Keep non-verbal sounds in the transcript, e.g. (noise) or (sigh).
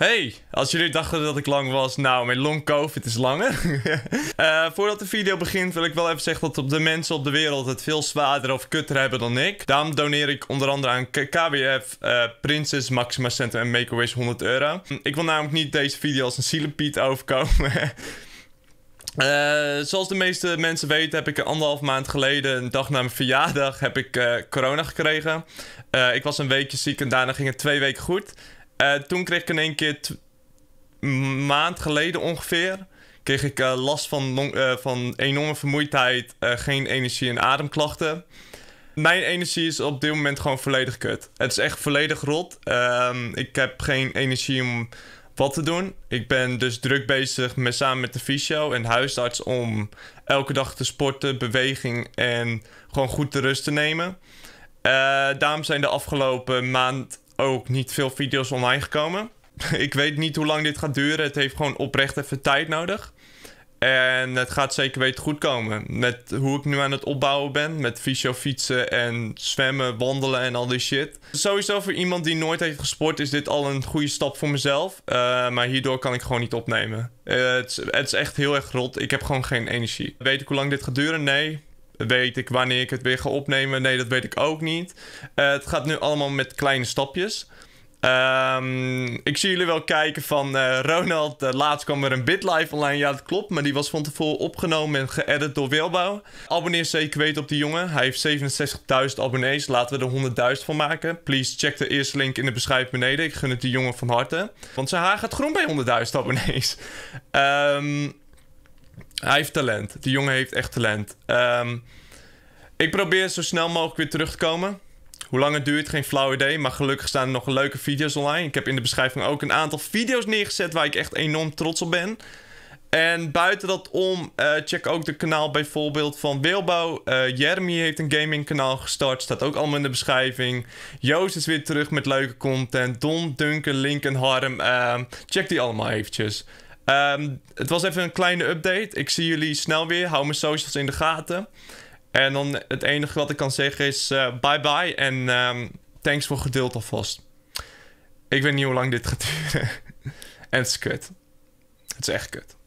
Hey, als jullie dachten dat ik lang was, nou, mijn long covid is langer. (laughs) Eh, voordat de video begint wil ik wel even zeggen dat de mensen op de wereld het veel zwaarder of kutter hebben dan ik. Daarom doneer ik onder andere aan KWF, uh, eh, Princess, Maxima Center en Make-A-Wish 100 euro. Ik wil namelijk niet deze video als een zielenpiet overkomen. (laughs) Eh, zoals de meeste mensen weten heb ik anderhalf maand geleden, een dag na mijn verjaardag, heb ik corona gekregen. ik was een weekje ziek en daarna ging het twee weken goed. Eh, toen kreeg ik in één keer, maand geleden ongeveer, kreeg ik eh, last van, eh, van enorme vermoeidheid, geen energie en ademklachten. Mijn energie is op dit moment gewoon volledig kut. Het is echt volledig rot. Ehm, ik heb geen energie om wat te doen. Ik ben dus druk bezig met, samen met de fysio en de huisarts om elke dag te sporten, beweging en gewoon goed de rust te nemen. daarom zijn de afgelopen maand ook niet veel video's online gekomen. (laughs) ik weet niet hoe lang dit gaat duren. Het heeft gewoon oprecht even tijd nodig. En het gaat zeker weten goed komen. Met hoe ik nu aan het opbouwen ben. Met fysio fietsen en zwemmen, wandelen en al die shit. Sowieso voor iemand die nooit heeft gesport is dit al een goede stap voor mezelf. Eh, maar hierdoor kan ik gewoon niet opnemen. Eh, het, het is echt heel erg rot. Ik heb gewoon geen energie. Weet ik hoe lang dit gaat duren? Nee. Weet ik wanneer ik het weer ga opnemen? Nee, dat weet ik ook niet. Eh, het gaat nu allemaal met kleine stapjes. Um, ik zie jullie wel kijken van eh, Ronald. Eh, laatst kwam er een BitLife online. Ja, dat klopt. Maar die was van tevoren opgenomen en geëdit door Wilbouw. Abonneer zeker weten op die jongen. Hij heeft 67.000 abonnees. Laten we er 100.000 van maken. Please check de eerste link in de beschrijving beneden. Ik gun het die jongen van harte. Want zijn haar gaat groen bij 100.000 abonnees. Ehm... Hij heeft talent. Die jongen heeft echt talent. Ehm, ik probeer zo snel mogelijk weer terug te komen. Hoe lang het duurt, geen flauw idee. Maar gelukkig staan er nog leuke video's online. Ik heb in de beschrijving ook een aantal video's neergezet waar ik echt enorm trots op ben. En buiten dat om, eh, check ook de kanaal bijvoorbeeld van Wilbouw. Eh, Jeremy heeft een gaming kanaal gestart, staat ook allemaal in de beschrijving. Joost is weer terug met leuke content. Don, Duncan, Link en Harm. Ehm, check die allemaal eventjes. Ehm, het was even een kleine update. Ik zie jullie snel weer. Hou mijn socials in de gaten. En dan het enige wat ik kan zeggen is eh, bye bye en um, thanks voor geduld alvast. Ik weet niet hoe lang dit gaat (laughs) duren. en het is kut. Het is echt kut.